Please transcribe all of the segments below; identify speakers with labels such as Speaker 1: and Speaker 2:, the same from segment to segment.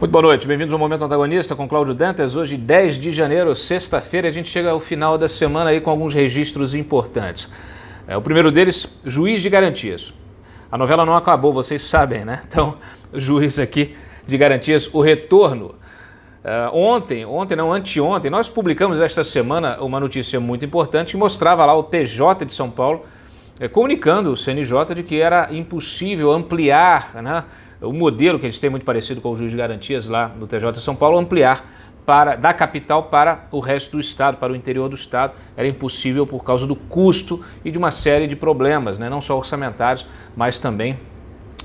Speaker 1: Muito boa noite, bem-vindos ao Momento Antagonista com Cláudio Dantas. Hoje, 10 de janeiro, sexta-feira, a gente chega ao final da semana aí com alguns registros importantes. É, o primeiro deles, juiz de garantias. A novela não acabou, vocês sabem, né? Então, juiz aqui de garantias, o retorno. É, ontem, ontem não, anteontem, nós publicamos esta semana uma notícia muito importante que mostrava lá o TJ de São Paulo é, comunicando o CNJ de que era impossível ampliar, né? o modelo que eles têm é muito parecido com o juiz de garantias lá no TJ de São Paulo, ampliar para, da capital para o resto do estado, para o interior do estado, era impossível por causa do custo e de uma série de problemas, né? não só orçamentários, mas também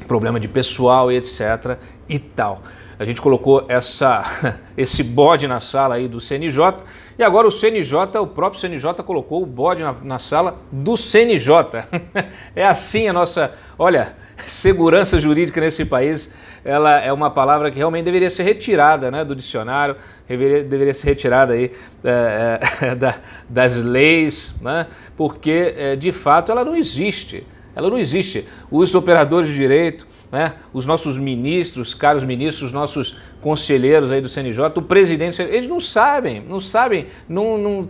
Speaker 1: problema de pessoal e etc e tal. A gente colocou essa, esse bode na sala aí do CNJ e agora o CNJ, o próprio CNJ colocou o bode na, na sala do CNJ. É assim a nossa, olha, segurança jurídica nesse país, ela é uma palavra que realmente deveria ser retirada né, do dicionário, deveria, deveria ser retirada aí é, é, da, das leis, né, porque é, de fato ela não existe. Ela não existe. Os operadores de direito, né? os nossos ministros, caros ministros, nossos conselheiros aí do CNJ, o presidente, eles não sabem, não sabem, não, não,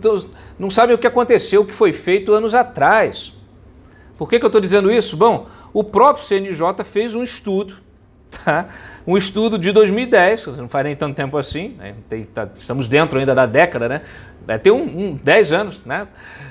Speaker 1: não sabem o que aconteceu, o que foi feito anos atrás. Por que, que eu estou dizendo isso? Bom, o próprio CNJ fez um estudo, tá? um estudo de 2010, não faz nem tanto tempo assim, né? tem, tá, estamos dentro ainda da década, né? É, tem um, um 10 anos, né?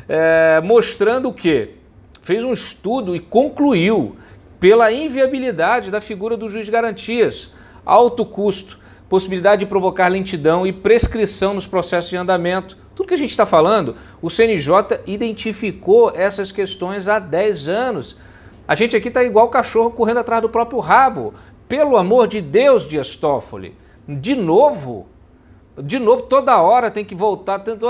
Speaker 1: É, mostrando o quê? Fez um estudo e concluiu pela inviabilidade da figura do juiz de garantias, alto custo, possibilidade de provocar lentidão e prescrição nos processos de andamento. Tudo que a gente está falando, o CNJ identificou essas questões há 10 anos. A gente aqui está igual cachorro correndo atrás do próprio rabo. Pelo amor de Deus, Dias Toffoli, de novo, de novo, toda hora tem que voltar. tanto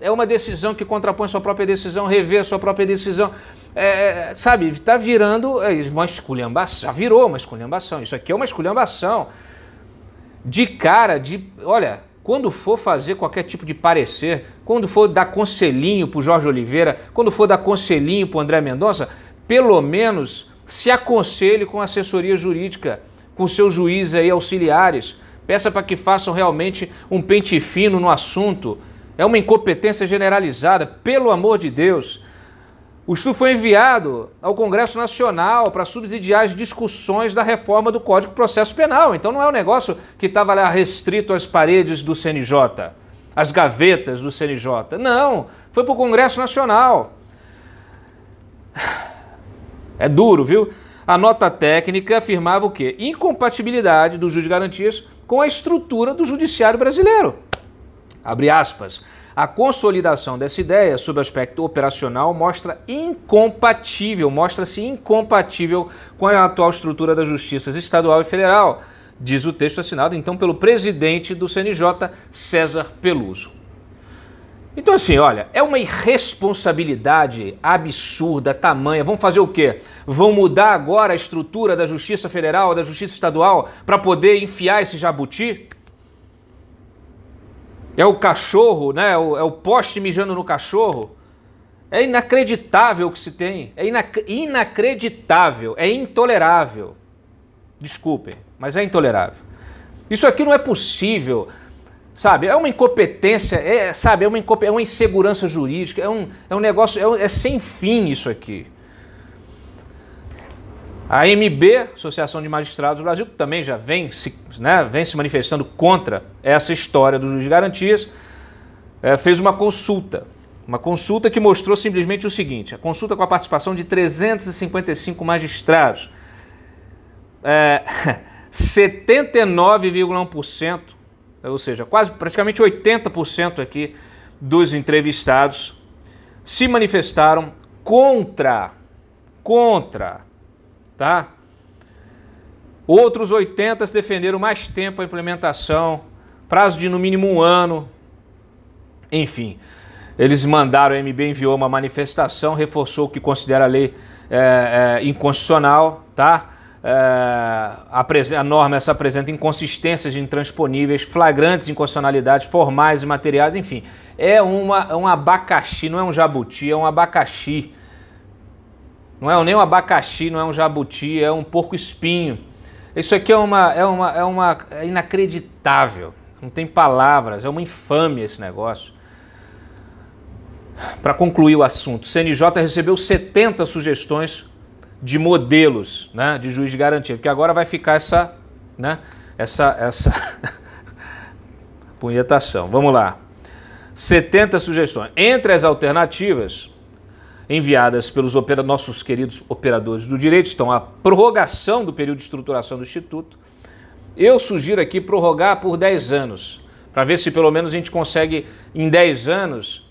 Speaker 1: É uma decisão que contrapõe sua própria decisão, rever a sua própria decisão é, sabe, está virando é uma esculhambação. Já virou uma esculhambação. Isso aqui é uma esculhambação. De cara, de. Olha, quando for fazer qualquer tipo de parecer, quando for dar conselhinho para o Jorge Oliveira, quando for dar conselhinho para o André Mendonça, pelo menos se aconselhe com assessoria jurídica, com seus juízes aí auxiliares. Peça para que façam realmente um pente fino no assunto. É uma incompetência generalizada, pelo amor de Deus. O estudo foi enviado ao Congresso Nacional para subsidiar as discussões da reforma do Código de Processo Penal. Então não é um negócio que estava lá restrito às paredes do CNJ, às gavetas do CNJ. Não, foi para o Congresso Nacional. É duro, viu? A nota técnica afirmava o quê? Incompatibilidade do juiz de garantias com a estrutura do judiciário brasileiro. Abre aspas. A consolidação dessa ideia sob aspecto operacional mostra incompatível, mostra-se incompatível com a atual estrutura das justiças estadual e federal, diz o texto assinado então pelo presidente do CNJ, César Peluso. Então assim, olha, é uma irresponsabilidade absurda, tamanha. Vão fazer o quê? Vão mudar agora a estrutura da Justiça Federal, da Justiça Estadual, para poder enfiar esse jabuti? É o cachorro, né? É o, é o poste mijando no cachorro. É inacreditável o que se tem. É inac inacreditável. É intolerável. Desculpem, mas é intolerável. Isso aqui não é possível. Sabe, é uma incompetência, é, sabe, é uma, é uma insegurança jurídica, é um, é um negócio, é, um, é sem fim isso aqui. A MB, Associação de Magistrados do Brasil, que também já vem se, né, vem se manifestando contra essa história do juiz de garantias, é, fez uma consulta. Uma consulta que mostrou simplesmente o seguinte: a consulta com a participação de 355 magistrados. É, 79,1%, ou seja, quase praticamente 80% aqui dos entrevistados se manifestaram contra contra tá? Outros 80 defenderam mais tempo a implementação, prazo de no mínimo um ano. Enfim, eles mandaram, a MB enviou uma manifestação, reforçou que considera a lei é, é, inconstitucional, tá? É, a, norma essa apresenta inconsistências intransponíveis, flagrantes inconstitucionalidades formais e materiais, enfim. É uma, é um abacaxi, não é um jabuti, é um abacaxi não é nem um abacaxi, não é um jabuti, é um porco espinho. Isso aqui é uma, é uma, é uma é inacreditável. Não tem palavras, é uma infâmia esse negócio. Para concluir o assunto, o CNJ recebeu 70 sugestões de modelos né, de juiz de garantia, porque agora vai ficar essa, né, essa, essa punhetação. Vamos lá. 70 sugestões. Entre as alternativas, enviadas pelos opera, nossos queridos operadores do direito estão a prorrogação do período de estruturação do Instituto. Eu sugiro aqui prorrogar por 10 anos, para ver se pelo menos a gente consegue, em 10 anos,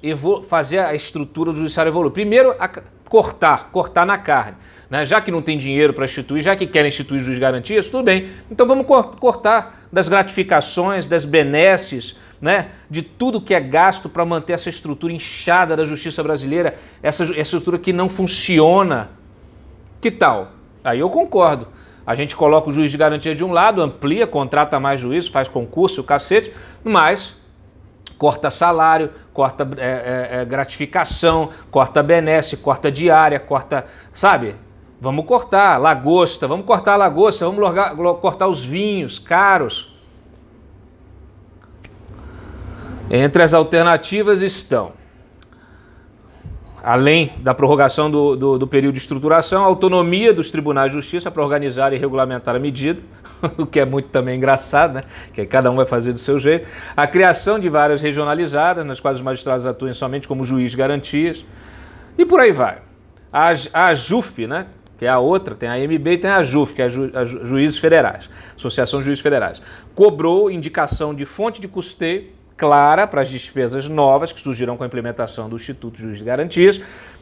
Speaker 1: fazer a estrutura do judiciário evoluir. Primeiro, cortar, cortar na carne. Né? Já que não tem dinheiro para instituir, já que querem instituir juiz garantias, tudo bem. Então vamos cortar das gratificações, das benesses, né, de tudo que é gasto para manter essa estrutura inchada da justiça brasileira, essa, essa estrutura que não funciona. Que tal? Aí eu concordo. A gente coloca o juiz de garantia de um lado, amplia, contrata mais juízes, faz concurso, o cacete, mas corta salário, corta é, é, é, gratificação, corta benesse, corta diária, corta, sabe? Vamos cortar lagosta, vamos cortar lagosta, vamos cortar os vinhos caros. Entre as alternativas estão, além da prorrogação do, do, do período de estruturação, a autonomia dos tribunais de justiça para organizar e regulamentar a medida, o que é muito também engraçado, né? que cada um vai fazer do seu jeito, a criação de várias regionalizadas, nas quais os magistrados atuem somente como juiz de garantias, e por aí vai. A, a JUF, né? que é a outra, tem a MB e tem a JUF, que é a, Ju, a Juízes Federais, Associação de Juízes Federais, cobrou indicação de fonte de custeio clara para as despesas novas que surgirão com a implementação do Instituto Juiz de Garantias,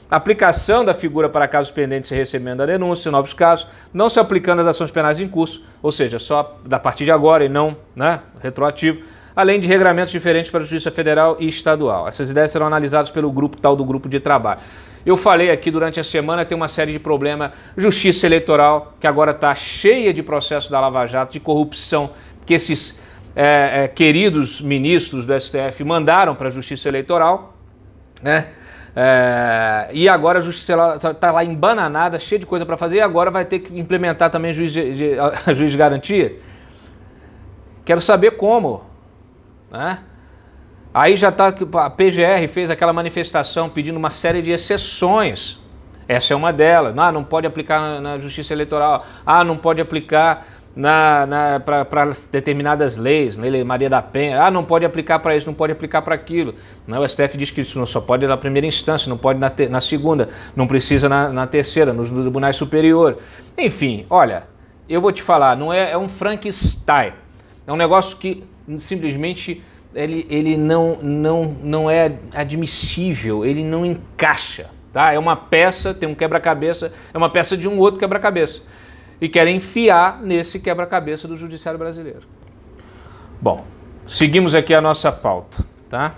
Speaker 1: aplicação da figura para casos pendentes e recebendo a denúncia, novos casos, não se aplicando as ações penais em curso, ou seja, só da partir de agora e não né, retroativo, além de regramentos diferentes para a Justiça Federal e Estadual. Essas ideias serão analisadas pelo grupo tal do grupo de trabalho. Eu falei aqui durante a semana, tem uma série de problemas, justiça eleitoral, que agora está cheia de processos da Lava Jato, de corrupção, que esses é, é, queridos ministros do STF mandaram para a Justiça Eleitoral, né? É, e agora a justiça está tá lá embananada, cheia de coisa para fazer, e agora vai ter que implementar também a juiz de, a juiz de garantia. Quero saber como. Né? Aí já está. A PGR fez aquela manifestação pedindo uma série de exceções. Essa é uma delas. Ah, não pode aplicar na, na justiça eleitoral. Ah, não pode aplicar na, na para determinadas leis, na né, Lei Maria da Penha, ah, não pode aplicar para isso, não pode aplicar para aquilo. Não, o STF diz que isso não só pode na primeira instância, não pode na, na segunda, não precisa na, na terceira, nos no tribunais superior. Enfim, olha, eu vou te falar, não é, é um Frankenstein. É um negócio que simplesmente ele, ele não, não, não é admissível, ele não encaixa. Tá? É uma peça, tem um quebra-cabeça, é uma peça de um outro quebra-cabeça e querem enfiar nesse quebra-cabeça do judiciário brasileiro. Bom, seguimos aqui a nossa pauta, tá?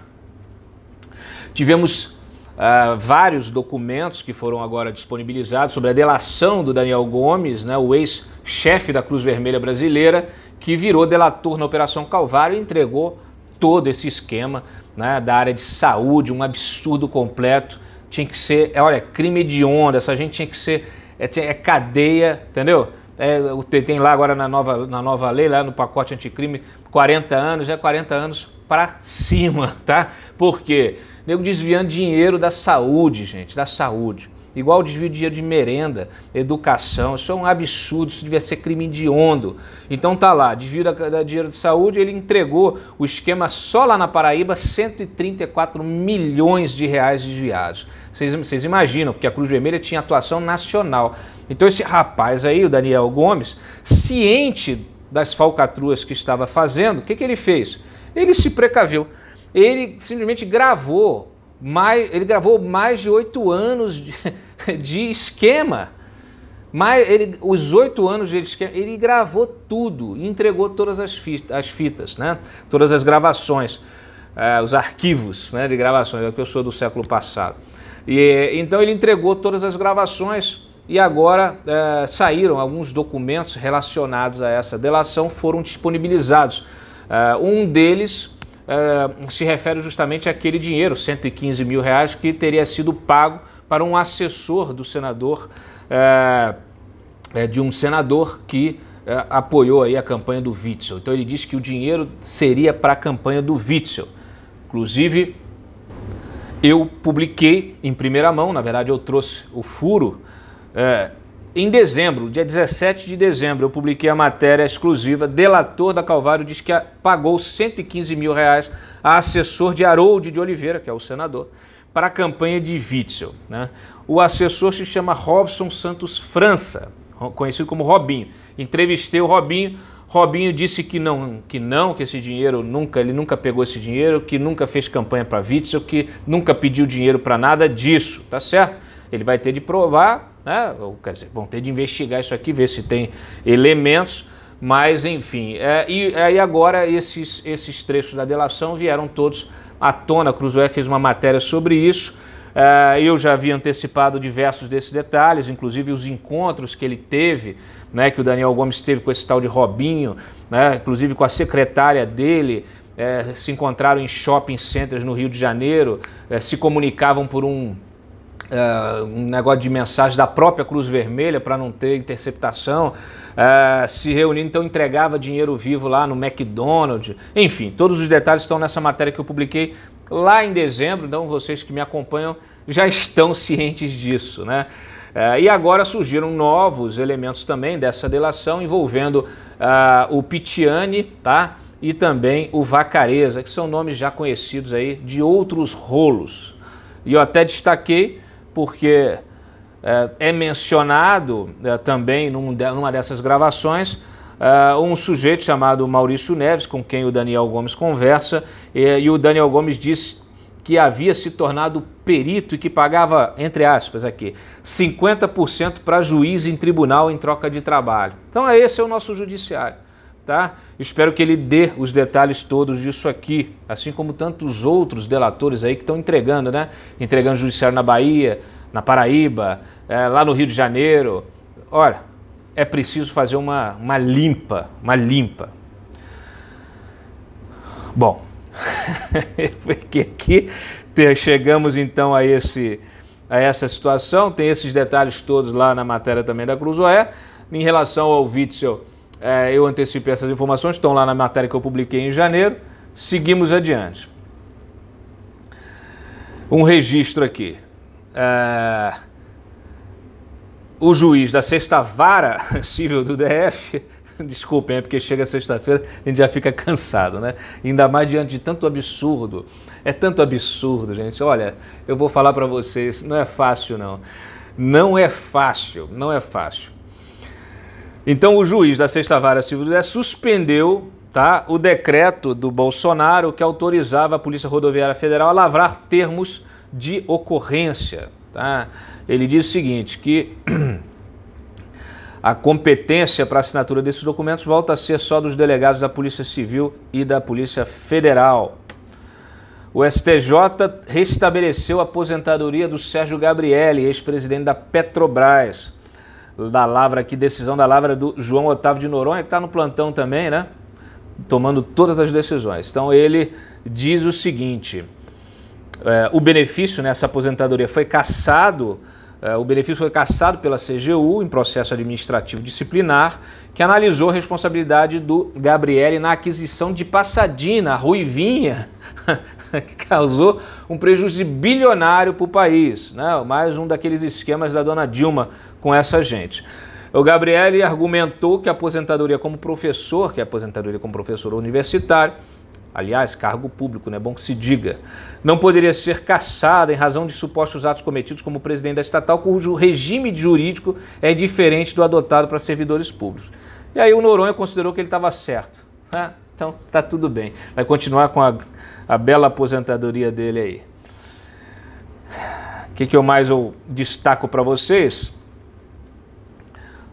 Speaker 1: Tivemos uh, vários documentos que foram agora disponibilizados sobre a delação do Daniel Gomes, né, o ex-chefe da Cruz Vermelha Brasileira, que virou delator na Operação Calvário e entregou todo esse esquema né, da área de saúde, um absurdo completo. Tinha que ser, olha, crime hediondo, essa gente tinha que ser é, é cadeia, entendeu? É, tem lá agora na nova, na nova lei, lá no pacote anticrime, 40 anos, é 40 anos para cima, tá? Por quê? Nego desviando dinheiro da saúde, gente, da saúde igual o desvio de dinheiro de merenda, educação, isso é um absurdo, isso devia ser crime de hediondo. Então tá lá, desvio da, da dinheiro de saúde, ele entregou o esquema só lá na Paraíba, 134 milhões de reais desviados. Vocês imaginam, porque a Cruz Vermelha tinha atuação nacional. Então esse rapaz aí, o Daniel Gomes, ciente das falcatruas que estava fazendo, o que, que ele fez? Ele se precaviu. Ele simplesmente gravou mais, ele gravou mais de oito anos de, de esquema. ele, os oito anos de esquema, ele gravou tudo, entregou todas as fitas, as fitas né? todas as gravações, uh, os arquivos né, de gravações, é o que eu sou do século passado. E, então ele entregou todas as gravações e agora uh, saíram alguns documentos relacionados a essa delação, foram disponibilizados. Uh, um deles eh, se refere justamente àquele dinheiro, 115 mil reais, que teria sido pago para um assessor do senador, eh, eh, de um senador que apoiou aí a campanha do Witzel. Então ele disse que o dinheiro seria para a campanha do Witzel. Inclusive, eu publiquei em primeira mão, na verdade eu trouxe o furo em dezembro, dia 17 de dezembro, eu publiquei a matéria exclusiva. Delator da Calvário diz que pagou 115 mil reais a assessor de Harold de Oliveira, que é o senador, para a campanha de Witzel. Né? O assessor se chama Robson Santos França, conhecido como Robinho. Entrevistei o Robinho. Robinho disse que não, que não, que esse dinheiro nunca, ele nunca pegou esse dinheiro, que nunca fez campanha para Witzel, que nunca pediu dinheiro para nada disso, tá certo? Ele vai ter de provar né? Quer dizer, vão ter de investigar isso aqui, ver se tem elementos, mas enfim. É, e aí é, agora esses, esses trechos da delação vieram todos à tona. A Cruzoé fez uma matéria sobre isso. É, eu já havia antecipado diversos desses detalhes, inclusive os encontros que ele teve, né, que o Daniel Gomes teve com esse tal de Robinho, né, inclusive com a secretária dele, é, se encontraram em shopping centers no Rio de Janeiro, é, se comunicavam por um Uh, um negócio de mensagem da própria Cruz Vermelha para não ter interceptação, uh, se reunindo, então entregava dinheiro vivo lá no McDonald's. Enfim, todos os detalhes estão nessa matéria que eu publiquei lá em dezembro, então vocês que me acompanham já estão cientes disso, né? Uh, e agora surgiram novos elementos também dessa delação envolvendo o Pitiani, tá? E também o Vacareza, que são nomes já conhecidos aí de outros rolos. E eu até destaquei porque é, é mencionado é, também num, numa dessas gravações Uh, um sujeito chamado Maurício Neves, com quem o Daniel Gomes conversa, e, e, o Daniel Gomes diz que havia se tornado perito e que pagava, entre aspas aqui, 50% para juiz em tribunal em troca de trabalho. Então é, esse é o nosso judiciário tá? Espero que ele dê os detalhes todos disso aqui, assim como tantos outros delatores aí que estão entregando, né? Entregando judiciário na Bahia, na Paraíba, é, lá no Rio de Janeiro. Olha, é preciso fazer uma, uma limpa, uma limpa. Bom, porque aqui chegamos então a esse a essa situação, tem esses detalhes todos lá na matéria também da Cruzoé, em relação ao Witzel é, eu antecipei essas informações, estão lá na matéria que eu publiquei em janeiro. Seguimos adiante. Um registro aqui. É, o juiz da sexta vara civil do DF desculpem, é porque chega sexta-feira a gente já fica cansado, né? Ainda mais diante de tanto absurdo. É tanto absurdo, gente. Olha, eu vou falar para vocês, não é fácil não. Não é fácil, não é fácil. Então o juiz da Sexta Vara Civil do suspendeu tá, o decreto do Bolsonaro que autorizava a Polícia Rodoviária Federal a lavrar termos de ocorrência. Tá? Ele diz o seguinte, que a competência para assinatura desses documentos volta a ser só dos delegados da Polícia Civil e da Polícia Federal. O STJ restabeleceu a aposentadoria do Sérgio Gabrielli, ex-presidente da Petrobras da Lavra aqui, decisão da Lavra do João Otávio de Noronha, que está no plantão também, né? Tomando todas as decisões. Então ele diz o seguinte: é, o benefício nessa né, aposentadoria foi cassado é, o benefício foi cassado pela CGU em processo administrativo disciplinar, que analisou a responsabilidade do Gabriele na aquisição de Passadina, Ruivinha, que causou um prejuízo bilionário para o país. Né? Mais um daqueles esquemas da dona Dilma com essa gente. O Gabriele argumentou que a aposentadoria como professor, que é a aposentadoria como professor universitário, aliás, cargo público, não é bom que se diga, não poderia ser cassada em razão de supostos atos cometidos como presidente da estatal, cujo regime jurídico é diferente do adotado para servidores públicos. E aí o Noronha considerou que ele estava certo. Ah, então tá tudo bem. Vai continuar com a, a bela aposentadoria dele aí. O que, que eu mais eu destaco para vocês?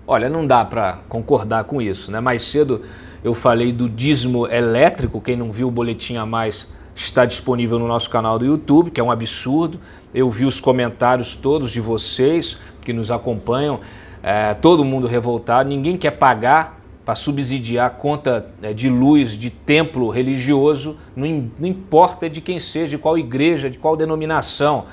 Speaker 1: Olha, não dá para concordar com isso, né? Mais cedo eu falei do dízimo elétrico. Quem não viu o boletim a mais está disponível no nosso canal do YouTube, que é um absurdo. Eu vi os comentários todos de vocês que nos acompanham, é, todo mundo revoltado, ninguém quer pagar para subsidiar a conta é, de luz de templo religioso, não, não importa de quem seja, de qual igreja, de qual denominação.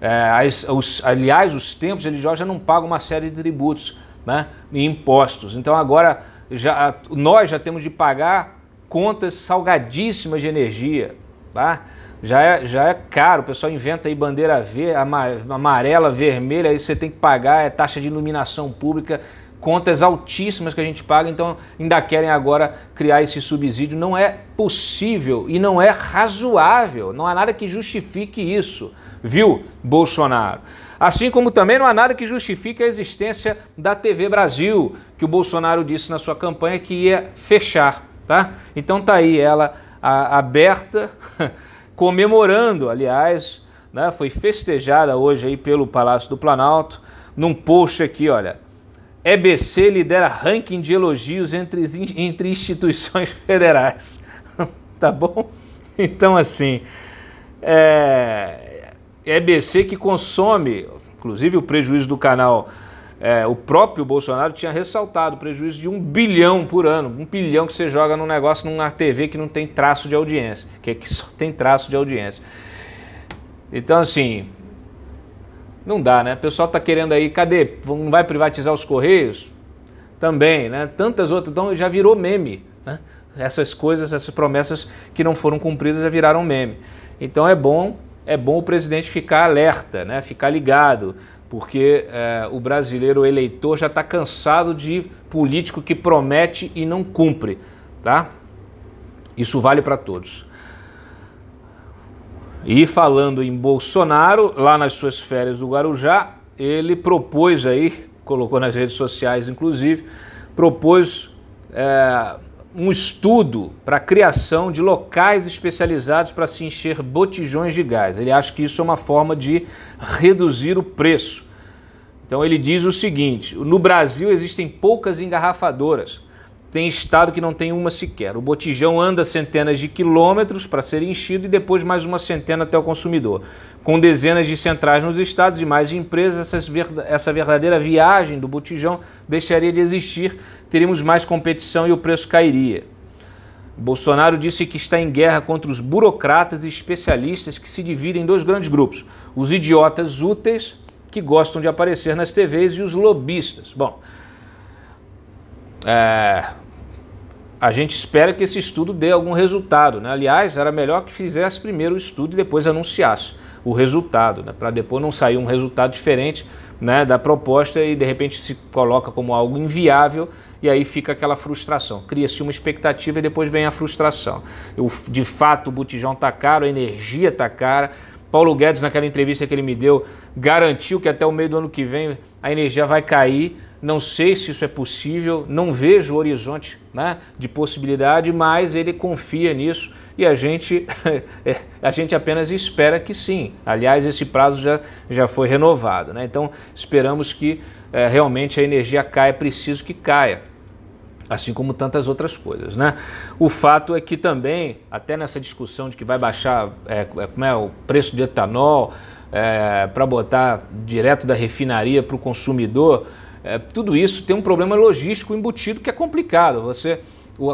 Speaker 1: É, as, os, aliás, os templos religiosos já não pagam uma série de tributos né, e impostos. Então agora já, nós já temos de pagar contas salgadíssimas de energia, tá? Já é, já é caro, o pessoal inventa aí bandeira verde, amarela, vermelha, aí você tem que pagar é taxa de iluminação pública, contas altíssimas que a gente paga, então ainda querem agora criar esse subsídio. Não é possível e não é razoável, não há nada que justifique isso, viu, Bolsonaro? Assim como também não há nada que justifique a existência da TV Brasil, que o Bolsonaro disse na sua campanha que ia fechar, tá? Então tá aí ela a, aberta, comemorando, aliás, né? Foi festejada hoje aí pelo Palácio do Planalto, num post aqui, olha. EBC lidera ranking de elogios entre, entre instituições federais. tá bom? Então, assim, é, EBC é que consome, inclusive o prejuízo do canal, é, o próprio Bolsonaro tinha ressaltado, prejuízo de um bilhão por ano, um bilhão que você joga num negócio, numa TV que não tem traço de audiência, que é que só tem traço de audiência. Então, assim, não dá, né? O pessoal tá querendo aí, cadê? Não vai privatizar os Correios? Também, né? Tantas outras, então já virou meme, né? Essas coisas, essas promessas que não foram cumpridas já viraram meme. Então é bom é bom o presidente ficar alerta, né? ficar ligado, porque é, o brasileiro eleitor já está cansado de político que promete e não cumpre. Tá? Isso vale para todos. E falando em Bolsonaro, lá nas suas férias do Guarujá, ele propôs aí, colocou nas redes sociais inclusive, propôs é, um estudo para a criação de locais especializados para se encher botijões de gás. Ele acha que isso é uma forma de reduzir o preço. Então ele diz o seguinte: no Brasil existem poucas engarrafadoras tem estado que não tem uma sequer. O botijão anda centenas de quilômetros para ser enchido e depois mais uma centena até o consumidor. Com dezenas de centrais nos estados e mais empresas, essa verdadeira viagem do botijão deixaria de existir, teríamos mais competição e o preço cairia. Bolsonaro disse que está em guerra contra os burocratas e especialistas que se dividem em dois grandes grupos: os idiotas úteis, que gostam de aparecer nas TVs, e os lobistas. Bom, é, a gente espera que esse estudo dê algum resultado. Né? Aliás, era melhor que fizesse primeiro o estudo e depois anunciasse o resultado, né? para depois não sair um resultado diferente né, da proposta e de repente se coloca como algo inviável e aí fica aquela frustração. Cria-se uma expectativa e depois vem a frustração. Eu, de fato, o botijão está caro, a energia está cara. Paulo Guedes, naquela entrevista que ele me deu, garantiu que até o meio do ano que vem a energia vai cair não sei se isso é possível, não vejo o horizonte né, de possibilidade, mas ele confia nisso e a gente, é, a gente apenas espera que sim. Aliás, esse prazo já, já foi renovado, né? então esperamos que é, realmente a energia caia, é preciso que caia. Assim como tantas outras coisas, né? O fato é que também, até nessa discussão de que vai baixar é, é como é, o preço de etanol é, para botar direto da refinaria para o consumidor, é, tudo isso tem um problema logístico embutido que é complicado. Você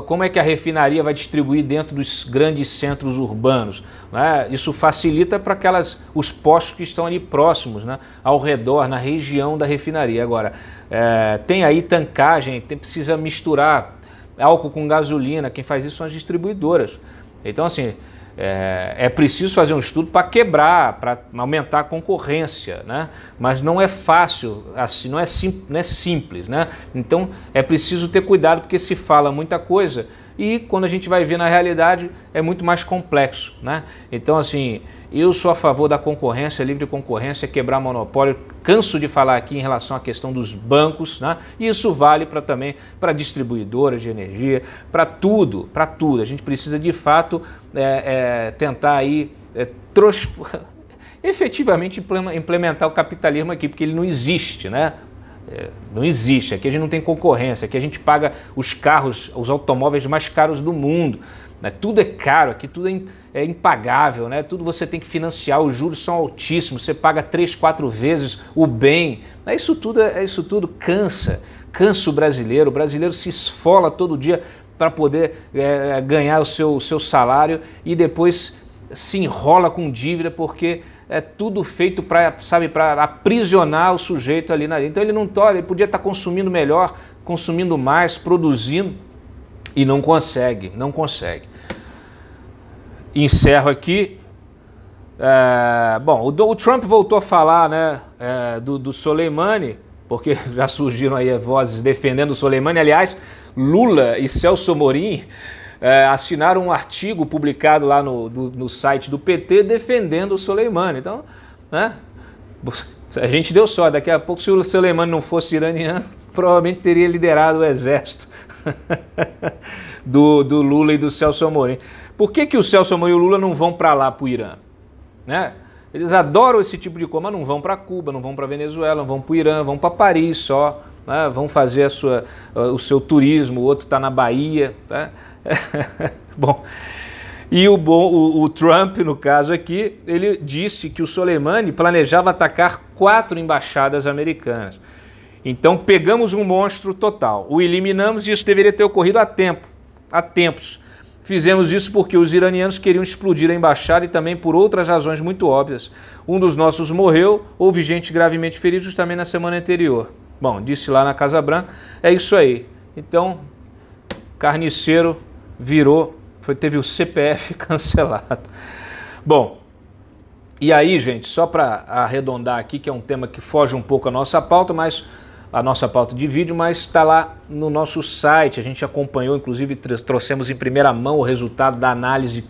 Speaker 1: como é que a refinaria vai distribuir dentro dos grandes centros urbanos. Né? Isso facilita para aquelas, os postos que estão ali próximos, né? ao redor, na região da refinaria. Agora, é, tem aí tancagem, tem, precisa misturar álcool com gasolina, quem faz isso são as distribuidoras. Então, assim, é, é, preciso fazer um estudo para quebrar, para aumentar a concorrência, né? mas não é fácil, assim, não, é sim, não é simples. Né? Então é preciso ter cuidado porque se fala muita coisa e quando a gente vai ver na realidade é muito mais complexo. Né? Então, assim, eu sou a favor da concorrência, livre concorrência, quebrar monopólio. Canso de falar aqui em relação à questão dos bancos, né? E isso vale para também para distribuidoras de energia, para tudo, para tudo. A gente precisa de fato é, é, tentar aí é, efetivamente implementar o capitalismo aqui, porque ele não existe, né? É, não existe. Aqui a gente não tem concorrência. Aqui a gente paga os carros, os automóveis mais caros do mundo. Né? Tudo é caro, aqui tudo é, é impagável, né? tudo você tem que financiar, os juros são altíssimos, você paga três, quatro vezes o bem. Né? Isso, tudo, é, isso tudo cansa, cansa o brasileiro. O brasileiro se esfola todo dia para poder é, ganhar o seu, o seu salário e depois se enrola com dívida porque é tudo feito para, sabe, para aprisionar o sujeito ali na Então ele não tolhe, ele podia estar tá consumindo melhor, consumindo mais, produzindo e não consegue, não consegue. Encerro aqui. É, bom, o, o, Trump voltou a falar né, é, do, do Soleimani, porque já surgiram aí vozes defendendo o Soleimani. Aliás, Lula e Celso Morim é, assinaram um artigo publicado lá no, do, no site do PT defendendo o Soleimani. Então, né? A gente deu só, daqui a pouco, se o Soleimani não fosse iraniano, provavelmente teria liderado o exército do, do Lula e do Celso Amorim. Por que, que o Celso Amorim e o Lula não vão para lá, para o Irã? Né? Eles adoram esse tipo de coisa, mas não vão para Cuba, não vão para Venezuela, não vão para o Irã, vão para Paris só, né? vão fazer a sua, o seu turismo, o outro está na Bahia. Tá? Bom, e o, o, o, Trump, no caso aqui, ele disse que o Soleimani planejava atacar quatro embaixadas americanas. Então pegamos um monstro total, o eliminamos e isso deveria ter ocorrido há tempo, há tempos. Fizemos isso porque os iranianos queriam explodir a embaixada e também por outras razões muito óbvias. Um dos nossos morreu, houve gente gravemente ferida também na semana anterior. Bom, disse lá na Casa Branca, é isso aí. Então, carniceiro virou, foi, teve o CPF cancelado. Bom, e aí, gente, só para arredondar aqui, que é um tema que foge um pouco a nossa pauta, mas a nossa pauta de vídeo, mas está lá no nosso site. A gente acompanhou, inclusive, trouxemos em primeira mão o resultado da análise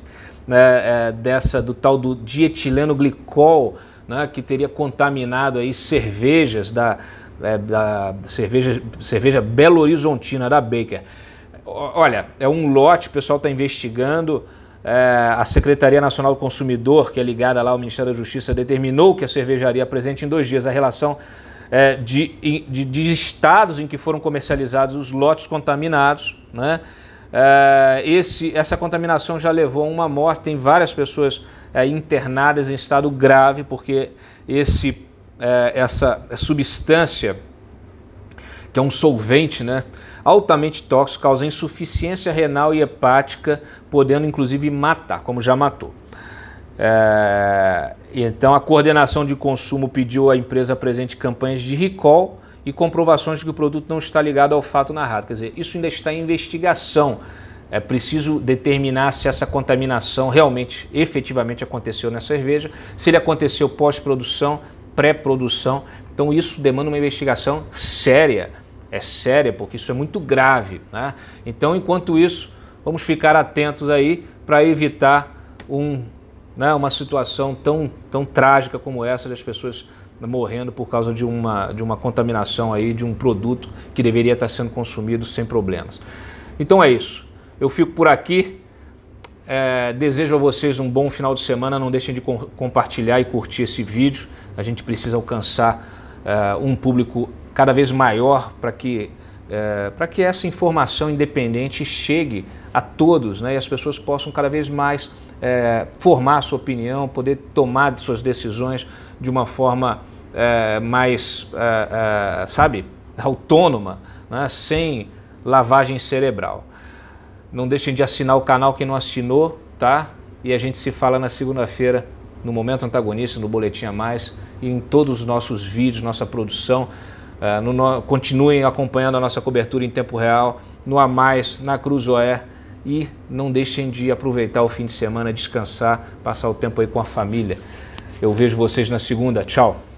Speaker 1: né, é, dessa do tal do dietileno glicol, né, que teria contaminado aí cervejas da, é, da cerveja, cerveja belo-horizontina da Baker olha, é um lote, o pessoal está investigando. É, a Secretaria Nacional do Consumidor, que é ligada lá ao Ministério da Justiça, determinou que a cervejaria apresente em dois dias a relação é, de, de, de, estados em que foram comercializados os lotes contaminados. Né? É, esse, essa contaminação já levou a uma morte, tem várias pessoas é, internadas em estado grave, porque esse, é, essa substância, que é um solvente, né? altamente tóxico, causa insuficiência renal e hepática, podendo inclusive matar, como já matou. É... Então, a coordenação de consumo pediu à empresa presente campanhas de recall e comprovações de que o produto não está ligado ao fato narrado. Quer dizer, isso ainda está em investigação. É preciso determinar se essa contaminação realmente, efetivamente aconteceu na cerveja, se ele aconteceu pós-produção, pré-produção. Então, isso demanda uma investigação séria é séria, porque isso é muito grave. Né? Então, enquanto isso, vamos ficar atentos aí para evitar um, né, uma situação tão, tão trágica como essa das pessoas morrendo por causa de uma, de uma contaminação aí de um produto que deveria estar sendo consumido sem problemas. Então é isso. Eu fico por aqui. É, desejo a vocês um bom final de semana. Não deixem de co compartilhar e curtir esse vídeo. A gente precisa alcançar é, um público cada vez maior para que, é, para que essa informação independente chegue a todos né, e as pessoas possam cada vez mais é, formar sua opinião, poder tomar suas decisões de uma forma é, mais, é, é, sabe, autônoma, né, sem lavagem cerebral. Não deixem de assinar o canal quem não assinou, tá? E a gente se fala na segunda-feira no Momento Antagonista, no Boletim a Mais e em todos os nossos vídeos, nossa produção. Ah, no, no, continuem acompanhando a nossa cobertura em tempo real, no A Mais, na Oé. e não deixem de aproveitar o fim de semana, descansar, passar o tempo aí com a família. Eu vejo vocês na segunda. Tchau!